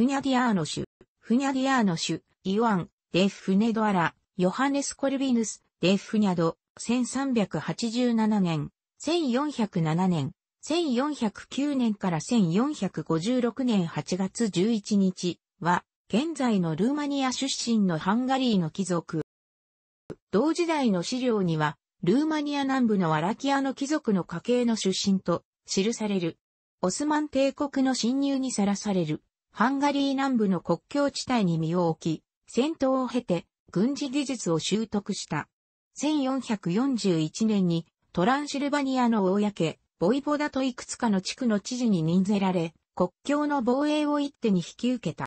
フニャディアーノ州、フニャディアーノ州、イワン、デフフネドアラ、ヨハネス・コルビヌス、デフフニャド、1387年、1407年、1409年から1456年8月11日は、現在のルーマニア出身のハンガリーの貴族。同時代の資料には、ルーマニア南部のアラキアの貴族の家系の出身と記される。オスマン帝国の侵入にさらされる。ハンガリー南部の国境地帯に身を置き、戦闘を経て軍事技術を習得した。1441年にトランシルバニアの大家、ボイボダといくつかの地区の知事に任ぜられ、国境の防衛を一手に引き受けた。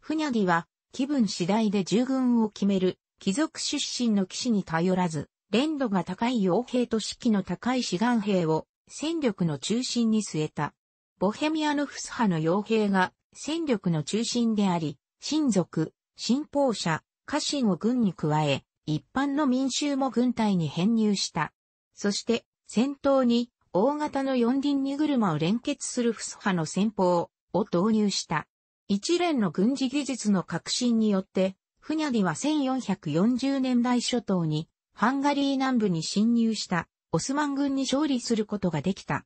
フニャディは気分次第で従軍を決める貴族出身の騎士に頼らず、連度が高い傭兵と士気の高い志願兵を戦力の中心に据えた。ボヘミアヌフス派の傭兵が戦力の中心であり、親族、信奉者、家臣を軍に加え、一般の民衆も軍隊に編入した。そして、戦闘に大型の四輪荷車を連結するフス派の戦法を導入した。一連の軍事技術の革新によって、フニャディは1440年代初頭にハンガリー南部に侵入したオスマン軍に勝利することができた。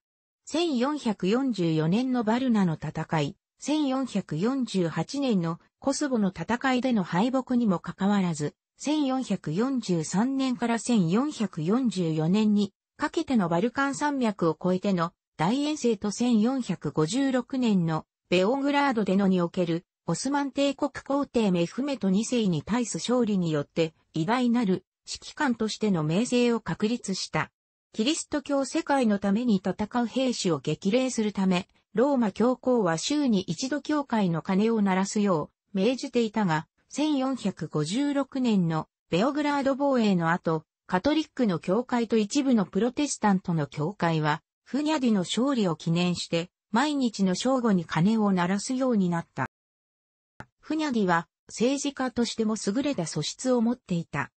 1444年のバルナの戦い、1448年のコスボの戦いでの敗北にもかかわらず、1443年から1444年にかけてのバルカン山脈を越えての大遠征と1456年のベオグラードでのにおけるオスマン帝国皇帝メフメト2世に対す勝利によって偉大なる指揮官としての名声を確立した。キリスト教世界のために戦う兵士を激励するため、ローマ教皇は週に一度教会の鐘を鳴らすよう命じていたが、1456年のベオグラード防衛の後、カトリックの教会と一部のプロテスタントの教会は、フニャディの勝利を記念して、毎日の正午に鐘を鳴らすようになった。フニャディは政治家としても優れた素質を持っていた。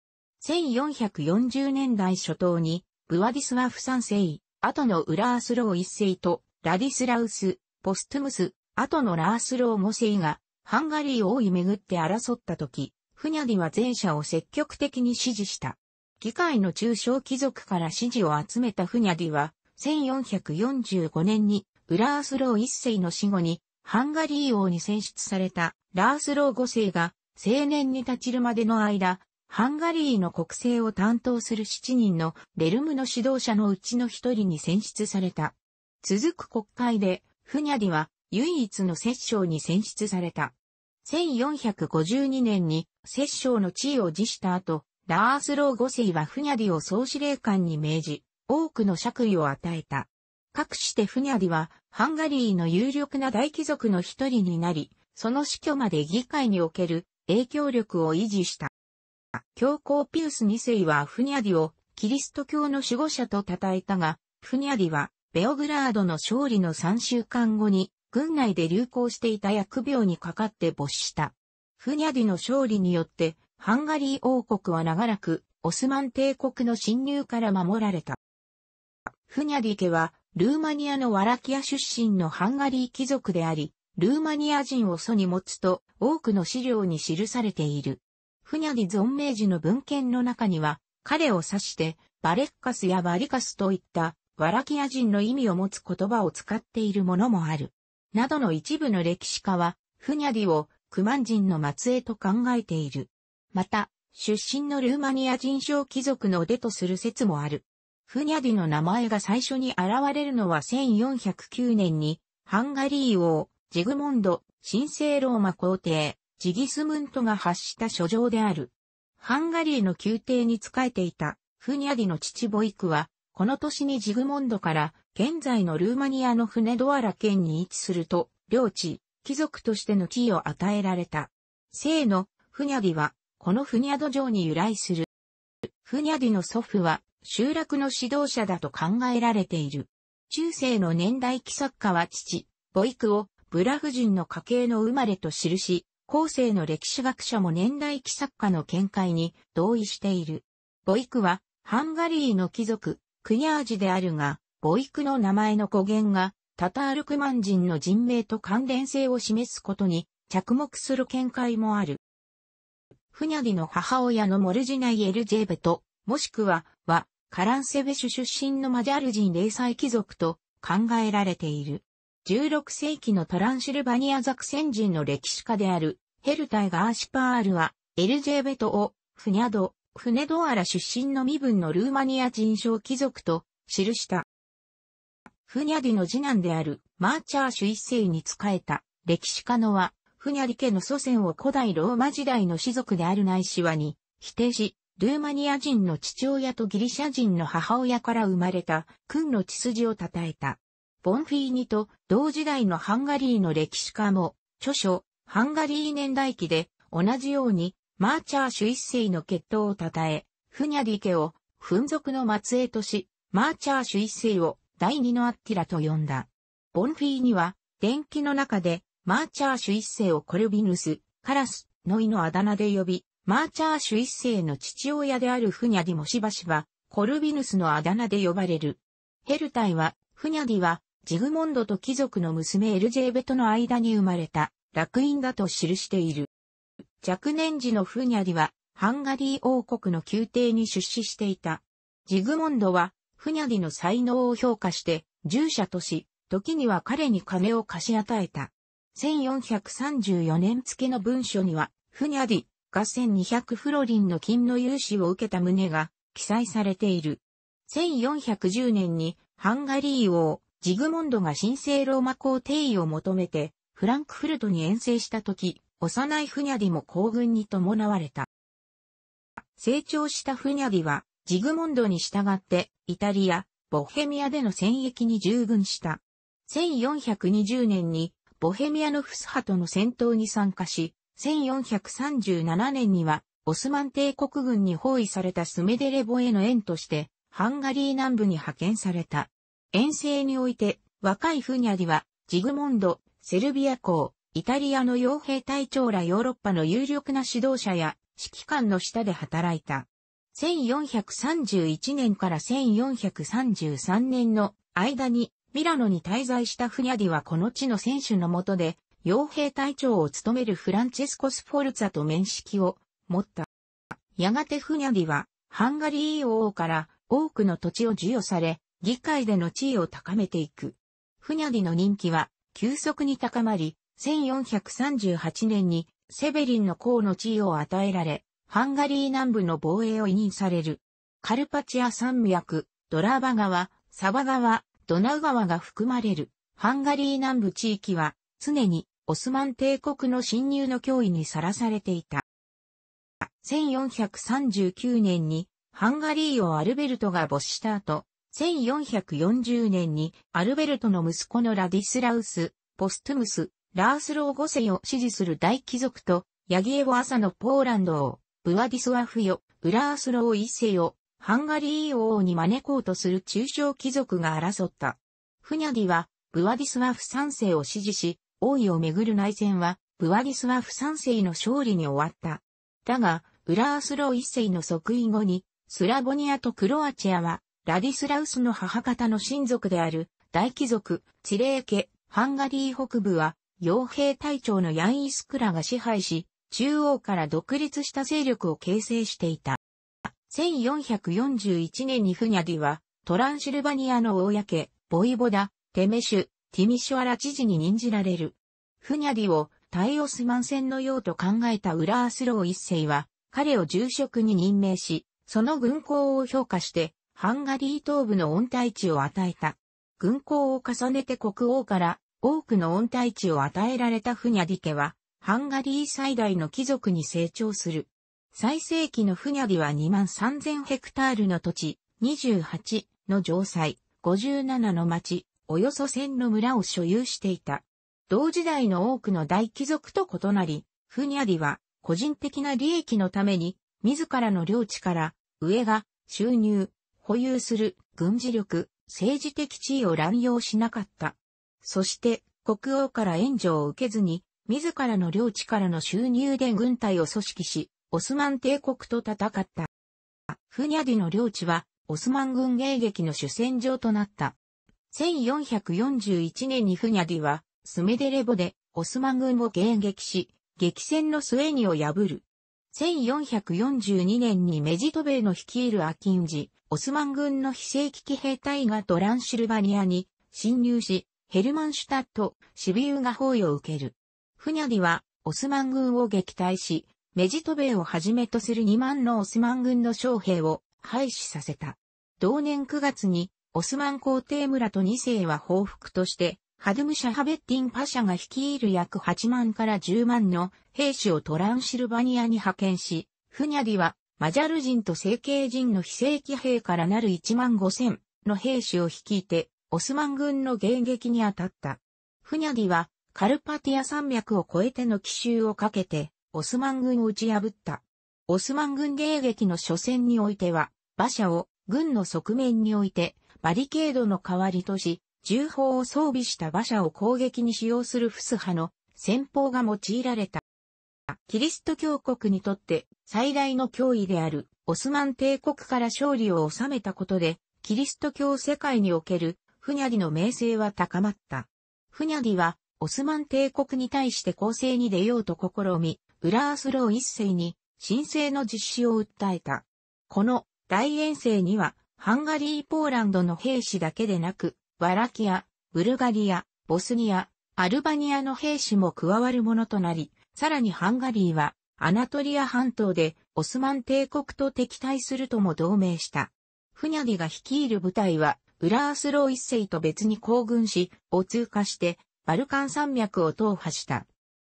1440年代初頭にブワディスワフ三世、後のウラースロー一世と、ラディスラウス、ポストムス、後のラースロー五世が、ハンガリー王位巡って争った時、フニャディは前者を積極的に支持した。議会の中小貴族から支持を集めたフニャディは、1445年にウラースロー一世の死後にハンガリー王に選出されたラースロー五世が青年に立ちるまでの間、ハンガリーの国政を担当する7人のレルムの指導者のうちの一人に選出された。続く国会で、フニャディは唯一の摂政に選出された。1452年に摂政の地位を辞した後、ラースロー5世はフニャディを総司令官に命じ、多くの爵位を与えた。かくしてフニャディは、ハンガリーの有力な大貴族の一人になり、その死去まで議会における影響力を維持した。教皇ピウス2世はフニャディをキリスト教の守護者と称えたが、フニャディはベオグラードの勝利の3週間後に、軍内で流行していた薬病にかかって没した。フニャディの勝利によって、ハンガリー王国は長らく、オスマン帝国の侵入から守られた。フニャディ家は、ルーマニアのワラキア出身のハンガリー貴族であり、ルーマニア人を祖に持つと多くの資料に記されている。フニャディ存命時の文献の中には、彼を指して、バレッカスやバリカスといった、ワラキア人の意味を持つ言葉を使っているものもある。などの一部の歴史家は、フニャディをクマン人の末裔と考えている。また、出身のルーマニア人小貴族の出とする説もある。フニャディの名前が最初に現れるのは1409年に、ハンガリー王、ジグモンド、神聖ローマ皇帝、ジギスムントが発した書状である。ハンガリーの宮廷に仕えていたフニャディの父ボイクは、この年にジグモンドから現在のルーマニアのフネドアラ県に位置すると、領地、貴族としての地位を与えられた。姓のフニャディは、このフニャド城に由来する。フニャディの祖父は、集落の指導者だと考えられている。中世の年代記作家は父、ボイクをブラフ人の家系の生まれと記し、後世の歴史学者も年代記作家の見解に同意している。ボイクは、ハンガリーの貴族、クニャージであるが、ボイクの名前の語源が、タタールクマン人の人名と関連性を示すことに着目する見解もある。フニャディの母親のモルジナイ・エルジェーベと、もしくは、は、カランセベシュ出身のマジャル人零細貴族と考えられている。16世紀のトランシルバニアザクセン人の歴史家である、ヘルタイ・ガーシパールは、エルジェベトを、フニャド、フネドアラ出身の身分のルーマニア人小貴族と、記した。フニャディの次男である、マーチャーシュ一世に仕えた、歴史家のは、フニャリ家の祖先を古代ローマ時代の士族であるないしはに、否定し、ルーマニア人の父親とギリシャ人の母親から生まれた、君の血筋を称えた。ボンフィーニと同時代のハンガリーの歴史家も、著書、ハンガリー年代記で、同じように、マーチャーシュ一世の血統を称え、フニャディ家を、奮族の末裔とし、マーチャーシュ一世を、第二のアッティラと呼んだ。ボンフィーニは、伝記の中で、マーチャーシュ一世をコルビヌス、カラス、ノイのあだ名で呼び、マーチャーシュ一世の父親であるフニャディもしばしば、コルビヌスのあだ名で呼ばれる。ヘルタイは、フニャディは、ジグモンドと貴族の娘エルジェーベとの間に生まれた、楽園だと記している。若年時のフニャリは、ハンガリー王国の宮廷に出資していた。ジグモンドは、フニャリの才能を評価して、従者とし、時には彼に金を貸し与えた。1434年付の文書には、フニャリが1200フロリンの金の融資を受けた旨が記載されている。1410年にハンガリー王ジグモンドが神聖ローマ皇帝位を求めて、フランクフルトに遠征した時、幼いフニャディも皇軍に伴われた。成長したフニャディは、ジグモンドに従って、イタリア、ボヘミアでの戦役に従軍した。1420年に、ボヘミアのフスハとの戦闘に参加し、1437年には、オスマン帝国軍に包囲されたスメデレボへの縁として、ハンガリー南部に派遣された。遠征において、若いフニャリは、ジグモンド、セルビア公、イタリアの傭兵隊長らヨーロッパの有力な指導者や指揮官の下で働いた。1431年から1433年の間にミラノに滞在したフニャディはこの地の選手のもとで傭兵隊長を務めるフランチェスコ・スフォルツァと面識を持った。やがてフニャディはハンガリー王から多くの土地を授与され議会での地位を高めていく。フニャディの人気は急速に高まり、1438年にセベリンの公の地位を与えられ、ハンガリー南部の防衛を委任される。カルパチア山脈、ドラーバ川、サバ川、ドナウ川が含まれる。ハンガリー南部地域は常にオスマン帝国の侵入の脅威にさらされていた。1439年にハンガリーをアルベルトが没した後、1440年にアルベルトの息子のラディスラウス、ポストムス、ラースロー5世を支持する大貴族と、ヤギエゴ朝のポーランド王、ブワディスワフよ、ウラースロー1世を、ハンガリー王に招こうとする中小貴族が争った。フニャディは、ブワディスワフ3世を支持し、王位をめぐる内戦は、ブワディスワフ3世の勝利に終わった。だが、ウラースロー1世の即位後に、スラボニアとクロアチアはラディスラウスの母方の親族である大貴族、チレー家、ハンガリー北部は、傭兵隊長のヤン・イスクラが支配し、中央から独立した勢力を形成していた。1441年にフニャディは、トランシルバニアの大家ボイボダ、テメシュ、ティミシュアラ知事に任じられる。フニャディをタイオスマン戦のようと考えたウラースロー一世は、彼を重職に任命し、その軍功を評価して、ハンガリー東部の温帯地を与えた。軍港を重ねて国王から多くの温帯地を与えられたフニャディ家は、ハンガリー最大の貴族に成長する。最盛期のフニャディは2万3000ヘクタールの土地、28の城塞、57の町、およそ1000の村を所有していた。同時代の多くの大貴族と異なり、フニャディは個人的な利益のために、自らの領地から、上が収入、保有する軍事力、政治的地位を乱用しなかった。そして、国王から援助を受けずに、自らの領地からの収入で軍隊を組織し、オスマン帝国と戦った。フニャディの領地は、オスマン軍迎撃の主戦場となった。1441年にフニャディは、スメデレボで、オスマン軍を迎撃し、激戦の末にを破る。1442年にメジトベイの率いるアキンジ、オスマン軍の非正規兵隊がトランシルバニアに侵入し、ヘルマンシュタット、シビウが包囲を受ける。フニャディは、オスマン軍を撃退し、メジトベイをはじめとする2万のオスマン軍の将兵を廃止させた。同年9月に、オスマン皇帝村と2世は報復として、ハドム・シャハベッティン・パシャが率いる約8万から10万の兵士をトランシルバニアに派遣し、フニャディはマジャル人と成形人の非正規兵からなる1万5千の兵士を率いて、オスマン軍の迎撃に当たった。フニャディはカルパティア山脈を越えての奇襲をかけて、オスマン軍を打ち破った。オスマン軍迎撃の初戦においては、馬車を軍の側面においてバリケードの代わりとし、銃砲を装備した馬車を攻撃に使用するフス派の戦法が用いられた。キリスト教国にとって最大の脅威であるオスマン帝国から勝利を収めたことで、キリスト教世界におけるフニャディの名声は高まった。フニャディはオスマン帝国に対して攻勢に出ようと試み、ウラースロー一世に申請の実施を訴えた。この大遠征にはハンガリー・ポーランドの兵士だけでなく、ワラキア、ブルガリア、ボスニア、アルバニアの兵士も加わるものとなり、さらにハンガリーは、アナトリア半島でオスマン帝国と敵対するとも同盟した。フニャディが率いる部隊は、ウラースロー一世と別に行軍し、を通過して、バルカン山脈を踏破した。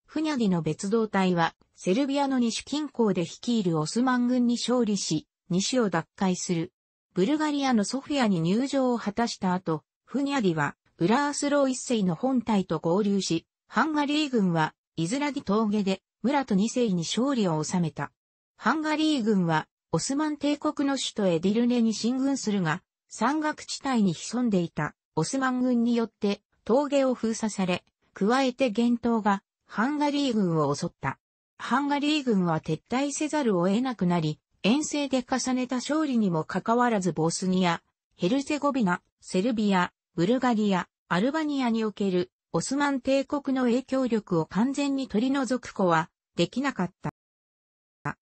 フニャディの別動隊は、セルビアの西近郊で率いるオスマン軍に勝利し、西を奪回する。ブルガリアのソフィアに入場を果たした後、フニャディは、ウラースロー一世の本体と合流し、ハンガリー軍は、イズラギ峠で、ムラト二世に勝利を収めた。ハンガリー軍は、オスマン帝国の首都エディルネに進軍するが、山岳地帯に潜んでいた、オスマン軍によって、峠を封鎖され、加えて厳冬が、ハンガリー軍を襲った。ハンガリー軍は撤退せざるを得なくなり、遠征で重ねた勝利にもかかわらずボスニア、ヘルゼゴビナ、セルビア、ブルガリア、アルバニアにおけるオスマン帝国の影響力を完全に取り除く子はできなかった。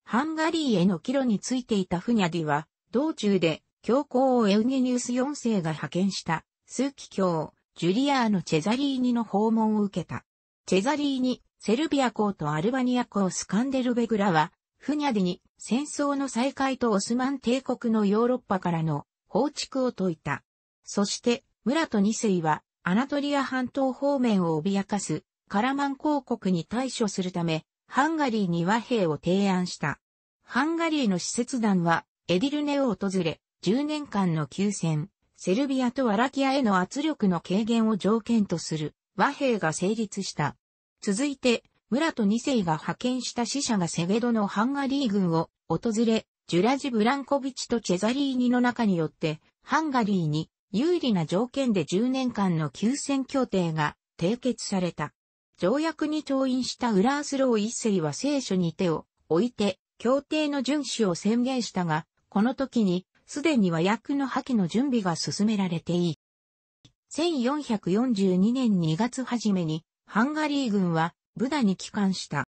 ハンガリーへの帰路についていたフニャディは、道中で教皇をエウゲニウス4世が派遣した数奇教、ジュリアーノ・チェザリーニの訪問を受けた。チェザリーニ、セルビア公とアルバニア公スカンデルベグラは、フニャディに戦争の再開とオスマン帝国のヨーロッパからの放逐を説いた。そして、ムラト2世は、アナトリア半島方面を脅かす、カラマン公国に対処するため、ハンガリーに和平を提案した。ハンガリーの使節団は、エディルネを訪れ、10年間の休戦、セルビアとアラキアへの圧力の軽減を条件とする和平が成立した。続いて、ムラト2世が派遣した死者がセゲドのハンガリー軍を訪れ、ジュラジ・ブランコビチとチェザリーニの中によって、ハンガリーに有利な条件で10年間の休戦協定が締結された。条約に調印したウラースロー一世は聖書に手を置いて協定の遵守を宣言したが、この時にすでに和訳の破棄の準備が進められていい。1442年2月初めにハンガリー軍はブダに帰還した。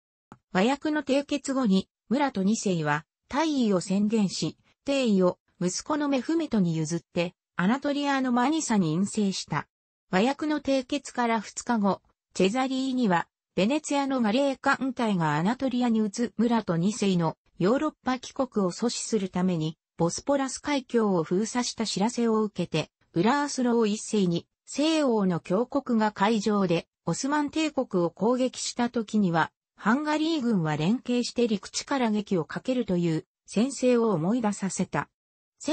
和訳の締結後に村と二世は大位を宣言し、帝位を息子のメフメトに譲ってアナトリアのマニサに陰性した。和訳の締結から2日後、チェザリーには、ベネツィアのマレー艦隊がアナトリアに移つ村と2世のヨーロッパ帰国を阻止するために、ボスポラス海峡を封鎖した知らせを受けて、ウラースロー一世に西欧の峡国が海上でオスマン帝国を攻撃した時には、ハンガリー軍は連携して陸地から撃をかけるという先制を思い出させた。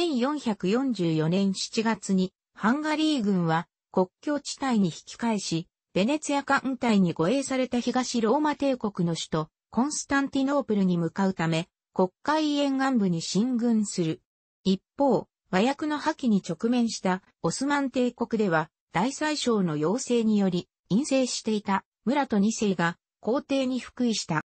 1444年7月にハンガリー軍は国境地帯に引き返し、ベネツィア艦隊に護衛された東ローマ帝国の首都コンスタンティノープルに向かうため、国会沿岸部に進軍する。一方、和訳の破棄に直面したオスマン帝国では、大宰相の要請により、陰性していた村と二世が皇帝に復位した。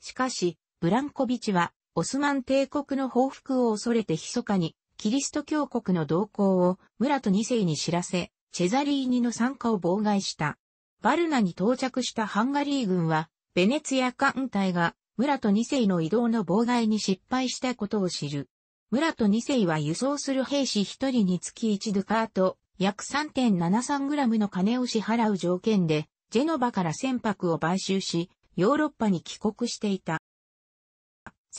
しかし、ブランコビチはオスマン帝国の報復を恐れて密かに、キリスト教国の動向をムラト2世に知らせ、チェザリーニの参加を妨害した。バルナに到着したハンガリー軍は、ベネツィア艦隊がムラト2世の移動の妨害に失敗したことを知る。ムラト2世は輸送する兵士1人につき1ドゥカート、約3 7 3グラムの金を支払う条件で、ジェノバから船舶を買収し、ヨーロッパに帰国していた。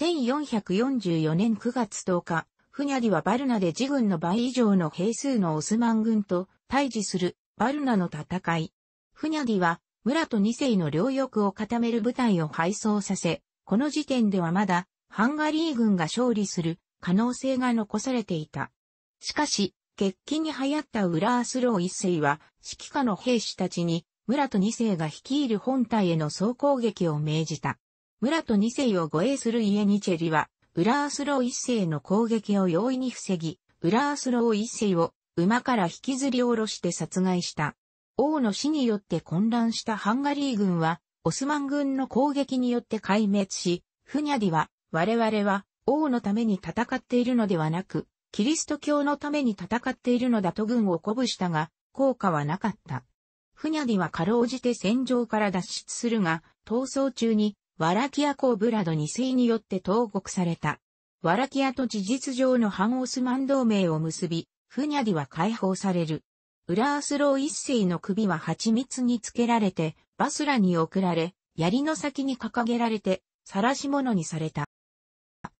1444年9月10日、フニャリはバルナで自軍の倍以上の兵数のオスマン軍と対峙するバルナの戦い。フニャリは村と二世の両翼を固める部隊を配送させ、この時点ではまだハンガリー軍が勝利する可能性が残されていた。しかし、決起に流行ったウラースロー一世は指揮下の兵士たちに村と二世が率いる本隊への総攻撃を命じた。村と二世を護衛する家にチェリは、ウラースロー一世の攻撃を容易に防ぎ、ウラースロー一世を馬から引きずり下ろして殺害した。王の死によって混乱したハンガリー軍は、オスマン軍の攻撃によって壊滅し、フニャディは、我々は王のために戦っているのではなく、キリスト教のために戦っているのだと軍を鼓舞したが、効果はなかった。フニャディはかろうじて戦場から脱出するが、逃走中にワラキア公ブラド2世によって投獄された。ワラキアと事実上の反オスマン同盟を結び、フニャディは解放される。ウラースロー一世の首は蜂蜜につけられて、バスラに送られ、槍の先に掲げられて、晒し者にされた。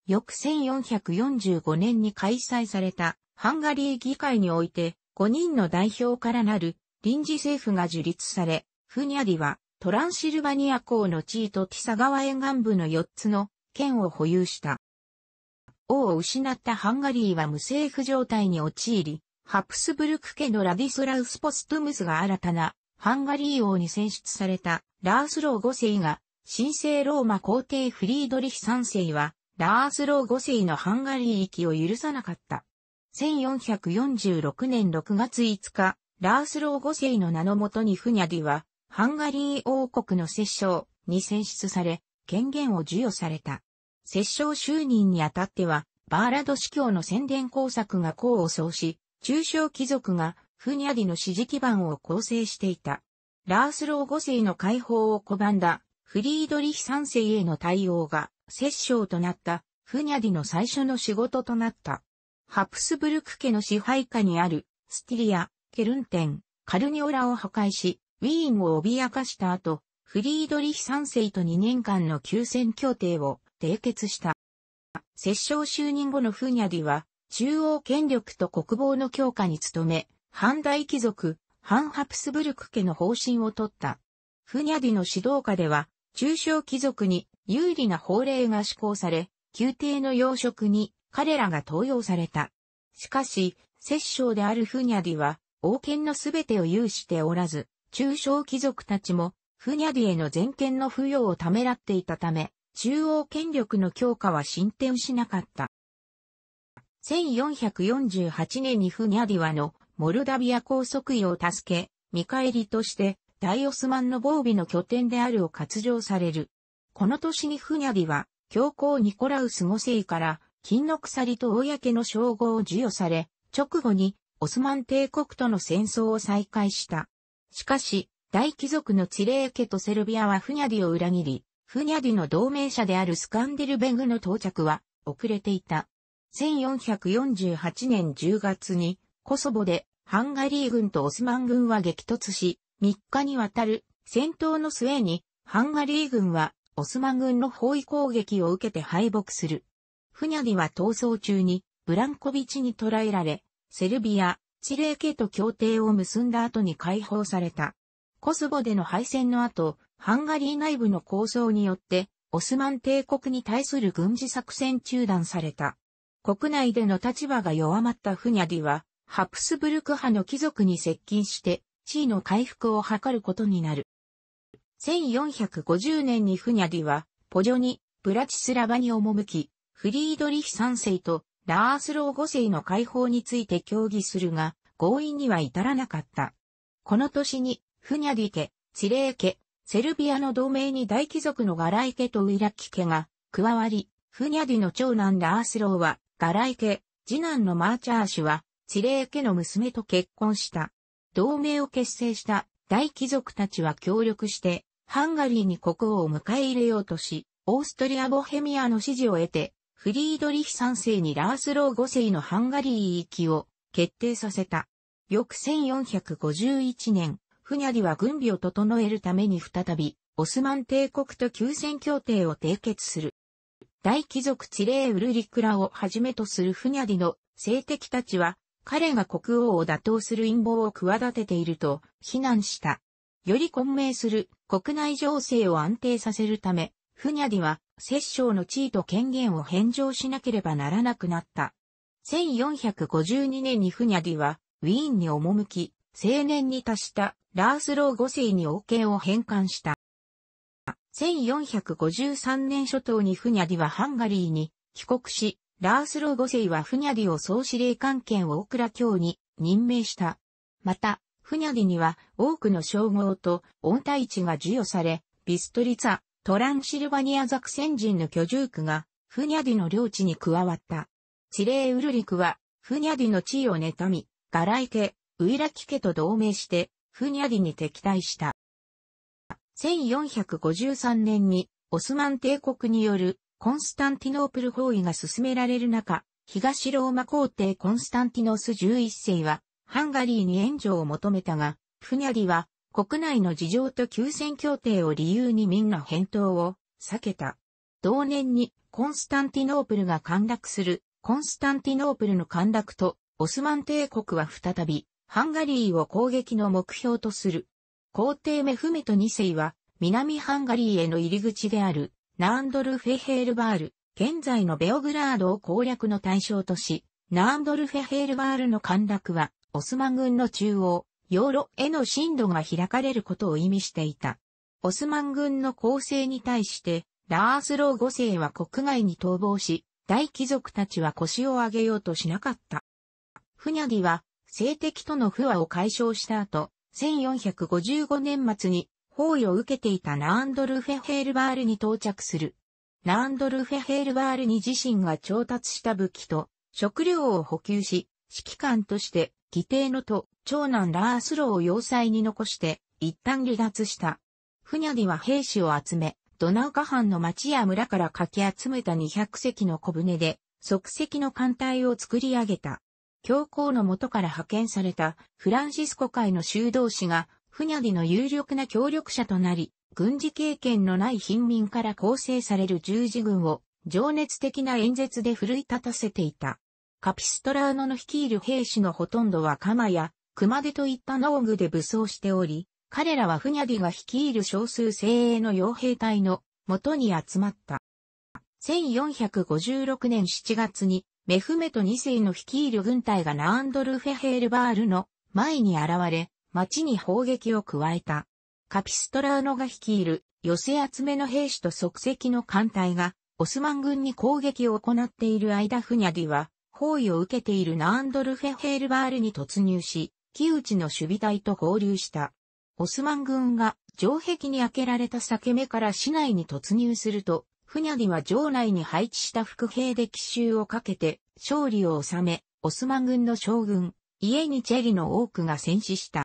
翌1445年に開催されたハンガリー議会において5人の代表からなる臨時政府が樹立され、フニャディはトランシルバニア港の地位とティサ川沿岸部の4つの県を保有した。王を失ったハンガリーは無政府状態に陥り、ハプスブルク家のラディスラウス・ポストムスが新たなハンガリー王に選出されたラースロー5世が、神聖ローマ皇帝フリードリヒ3世は、ラースロー5世のハンガリー域を許さなかった。1446年6月5日、ラースロー5世の名のもとにフニャディは、ハンガリー王国の摂政に選出され、権限を授与された。摂政就任にあたっては、バーラド司教の宣伝工作が功を奏し、中小貴族がフニャディの支持基盤を構成していた。ラースロー5世の解放を拒んだフリードリヒ3世への対応が摂政となったフニャディの最初の仕事となった。ハプスブルク家の支配下にあるスティリア、ケルンテン、カルニオラを破壊し、ウィーンを脅かした後、フリードリヒ三世と2年間の休戦協定を締結した。摂政就任後のフニャディは、中央権力と国防の強化に努め、反大貴族、反ハプスブルク家の方針を取った。フニャディの指導下では、中小貴族に有利な法令が施行され、宮廷の要職に彼らが登用された。しかし、摂政であるフニャディは、王権のすべてを有しておらず、中小貴族たちも、フニャディへの全権の付与をためらっていたため、中央権力の強化は進展しなかった。1448年にフニャディワのモルダビア高速位を助け、見返りとして大オスマンの防備の拠点であるを割譲される。この年にフニャディは教皇ニコラウス5世から金の鎖と公の称号を授与され、直後にオスマン帝国との戦争を再開した。しかし、大貴族のチレー家とセルビアはフニャディを裏切り、フニャディの同盟者であるスカンデルベグの到着は遅れていた。1448年10月にコソボでハンガリー軍とオスマン軍は激突し、3日にわたる戦闘の末にハンガリー軍はオスマン軍の包囲攻撃を受けて敗北する。フニャディは逃走中にブランコビチに捕らえられ、セルビア、チレー家と協定を結んだ後に解放された。コスボでの敗戦の後、ハンガリー内部の構想によって、オスマン帝国に対する軍事作戦中断された。国内での立場が弱まったフニャディは、ハプスブルク派の貴族に接近して、地位の回復を図ることになる。1450年にフニャディは、ポジョニ、ブラチスラバに赴き、フリードリヒ三世とラースロー5世の解放について協議するが、合意には至らなかった。この年に、フニャディ家、チレー家、セルビアの同盟に大貴族のガライ家とウイラキ家が加わり、フニャディの長男ラースローは、ガライ家、次男のマーチャー氏は、チレー家の娘と結婚した。同盟を結成した大貴族たちは協力して、ハンガリーに国王を迎え入れようとし、オーストリア・ボヘミアの支持を得て、フリードリヒ3世にラースロー5世のハンガリー行きを決定させた。翌1451年、フニャリは軍備を整えるために再び、オスマン帝国と休戦協定を締結する。大貴族チレーウルリクラをはじめとするフニャリの政敵たちは、彼が国王を打倒する陰謀を企てていると非難した。より混迷する国内情勢を安定させるため、フニャディは、摂政の地位と権限を返上しなければならなくなった。1452年にフニャディは、ウィーンに赴き、青年に達したラースロー5世に王権を返還した。1453年初頭にフニャディはハンガリーに帰国し、ラースロー5世はフニャディを総司令官権をオクラ卿に任命した。また、フニャディには多くの称号と恩対地が授与され、ビストリツァ、トランシルバニアザクセン人の居住区が、フニャディの領地に加わった。チレー・ウルリクは、フニャディの地位を妬み、ガライ家、ウイラキ家と同盟して、フニャディに敵対した。1453年に、オスマン帝国によるコンスタンティノープル包囲が進められる中、東ローマ皇帝コンスタンティノス11世は、ハンガリーに援助を求めたが、フニャディは、国内の事情と休戦協定を理由にみんな返答を避けた。同年にコンスタンティノープルが陥落する、コンスタンティノープルの陥落と、オスマン帝国は再び、ハンガリーを攻撃の目標とする。皇帝メフメト2世は、南ハンガリーへの入り口である、ナーンドルフェヘールバール、現在のベオグラードを攻略の対象とし、ナーンドルフェヘールバールの陥落は、オスマン軍の中央、ヨーロへの進路が開かれることを意味していた。オスマン軍の攻勢に対して、ラースロー5世は国外に逃亡し、大貴族たちは腰を上げようとしなかった。フニャディは、性敵との不和を解消した後、1455年末に包囲を受けていたナーンドルフェヘールバールに到着する。ナーンドルフェヘールバールに自身が調達した武器と食料を補給し、指揮官として義弟のと、長男ラースローを要塞に残して、一旦離脱した。フニャディは兵士を集め、ドナウカ藩の町や村からかき集めた200隻の小舟で、即席の艦隊を作り上げた。教皇の元から派遣されたフランシスコ会の修道士が、フニャディの有力な協力者となり、軍事経験のない貧民から構成される十字軍を、情熱的な演説で奮い立たせていた。カピストラーノの率いる兵士のほとんどは鎌や熊手といった農具で武装しており、彼らはフニャディが率いる少数精鋭の傭兵隊の元に集まった。1456年7月にメフメト2世の率いる軍隊がナアンドルフェヘールバールの前に現れ、町に砲撃を加えた。カピストラーノが率いる寄せ集めの兵士と即席の艦隊がオスマン軍に攻撃を行っている間フニャディは行為を受けているナーンドルフェヘールバールに突入し、木内の守備隊と合流した。オスマン軍が城壁に開けられた裂け目から市内に突入すると、フニャディは城内に配置した副兵で奇襲をかけて勝利を収め、オスマン軍の将軍、家にチェリの多くが戦死した。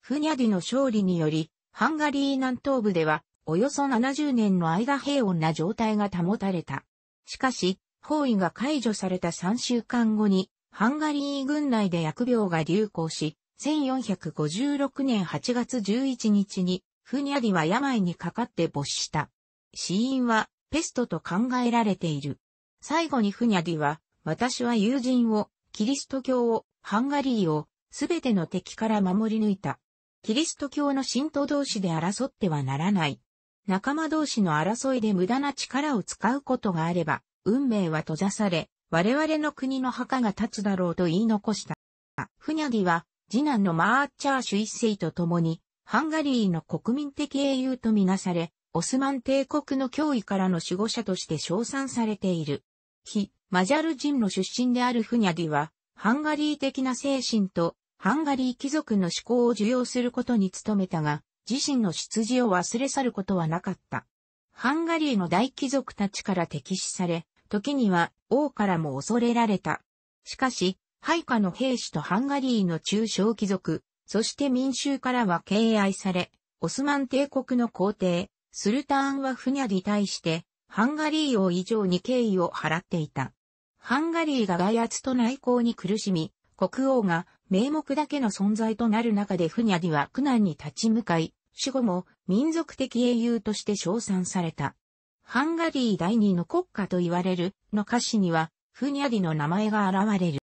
フニャディの勝利により、ハンガリー南東部では、およそ70年の間平穏な状態が保たれた。しかし、包囲が解除された3週間後に、ハンガリー軍内で薬病が流行し、1456年8月11日に、フニャリは病にかかって没死した。死因は、ペストと考えられている。最後にフニャリは、私は友人を、キリスト教を、ハンガリーを、すべての敵から守り抜いた。キリスト教の信徒同士で争ってはならない。仲間同士の争いで無駄な力を使うことがあれば、運命は閉ざされ、我々の国の墓が立つだろうと言い残した。フニャディは、次男のマーチャーシュ一世と共に、ハンガリーの国民的英雄とみなされ、オスマン帝国の脅威からの守護者として称賛されている。非、マジャル人の出身であるフニャディは、ハンガリー的な精神と、ハンガリー貴族の思考を受容することに努めたが、自身の出自を忘れ去ることはなかった。ハンガリーの大貴族たちから敵視され、時には王からも恐れられた。しかし、配下の兵士とハンガリーの中小貴族、そして民衆からは敬愛され、オスマン帝国の皇帝、スルターンはフニャに対して、ハンガリー王以上に敬意を払っていた。ハンガリーが外圧と内向に苦しみ、国王が名目だけの存在となる中でフニャディは苦難に立ち向かい、死後も民族的英雄として称賛された。ハンガリー第二の国家と言われるの歌詞には、フニャディの名前が現れる。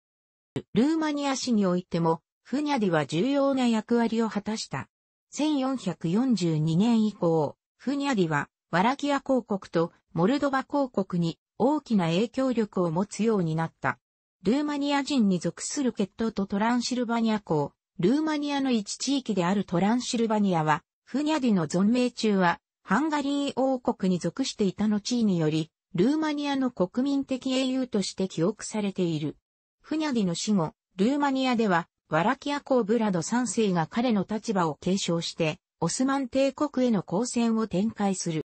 ルーマニア史においても、フニャディは重要な役割を果たした。1442年以降、フニャディは、ワラキア公国とモルドバ公国に大きな影響力を持つようになった。ルーマニア人に属する血統とトランシルバニア公、ルーマニアの一地域であるトランシルバニアは、フニャディの存命中は、ハンガリー王国に属していたの地位により、ルーマニアの国民的英雄として記憶されている。フニャディの死後、ルーマニアでは、ワラキア公ブラド3世が彼の立場を継承して、オスマン帝国への抗戦を展開する。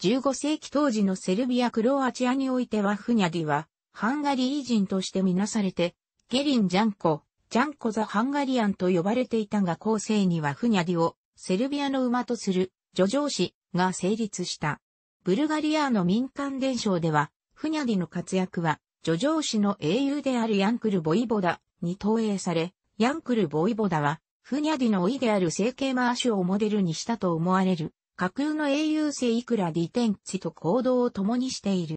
15世紀当時のセルビア・クロアチアにおいてはフニャディは、ハンガリー人としてみなされて、ゲリン・ジャンコ、ジャンコ・ザ・ハンガリアンと呼ばれていたが後世にはフニャディをセルビアの馬とする、叙情詩が成立した。ブルガリアの民間伝承では、フニャディの活躍は、叙情詩の英雄であるヤンクル・ボイボダに投影され、ヤンクル・ボイボダは、フニャディの老いである整形マーシュをモデルにしたと思われる、架空の英雄性いくらディテンチと行動を共にしている。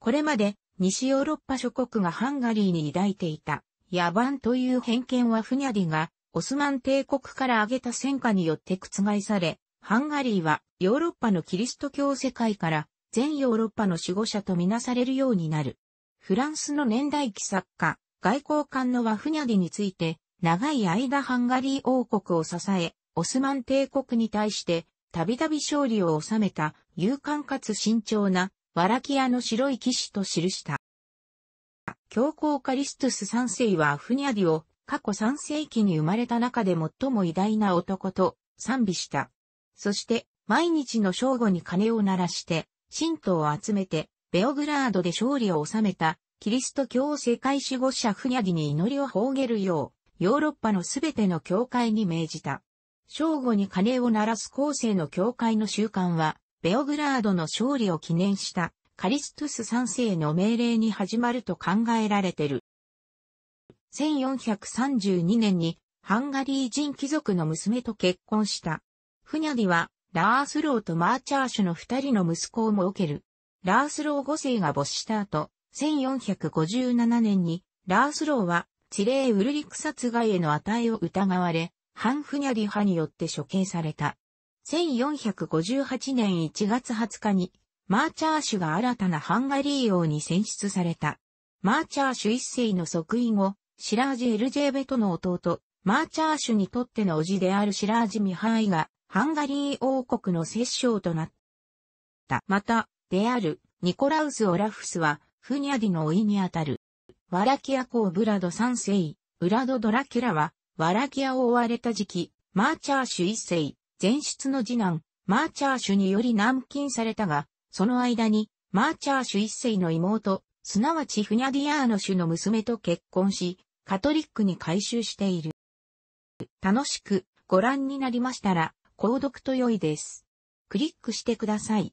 これまで、西ヨーロッパ諸国がハンガリーに抱いていた、野蛮という偏見はフニャディがオスマン帝国から挙げた戦果によって覆され、ハンガリーはヨーロッパのキリスト教世界から全ヨーロッパの守護者とみなされるようになる。フランスの年代記作家、外交官のワフニャディについて、長い間ハンガリー王国を支え、オスマン帝国に対してたびたび勝利を収めた勇敢かつ慎重なワラキアの白い騎士と記した。教皇カリストス3世はフニャディを過去3世紀に生まれた中で最も偉大な男と賛美した。そして、毎日の正午に鐘を鳴らして、信徒を集めて、ベオグラードで勝利を収めた、キリスト教世界守護者フニャディに祈りを捧げるよう、ヨーロッパのすべての教会に命じた。正午に鐘を鳴らす後世の教会の習慣は、ベオグラードの勝利を記念した、カリストス3世の命令に始まると考えられてる。1432年にハンガリー人貴族の娘と結婚した。フニャディは、ラースローとマーチャーシュの二人の息子を設ける。ラースロー5世が没した後、1457年に、ラースローは、地霊ウルリク殺害への値を疑われ、ハンフニャリ派によって処刑された。1458年1月20日に、マーチャーシュが新たなハンガリー王に選出された。マーチャーシュ一世の即位後、シラージ・エルジェーベとの弟、マーチャーシュにとっての叔父であるシラージ・ミハイが、ハンガリー王国の摂政となった。また、である、ニコラウス・オラフスは、フニャディの甥にあたる。ワラキア公ブラド3世、ウラド・ドラキュラは、ワラキアを追われた時期、マーチャーシュ1世、前出の次男、マーチャーシュにより軟禁されたが、その間に、マーチャーシュ1世の妹、すなわちフニャディアーノシュの娘と結婚し、カトリックに改修している。楽しくご覧になりましたら、購読と良いです。クリックしてください。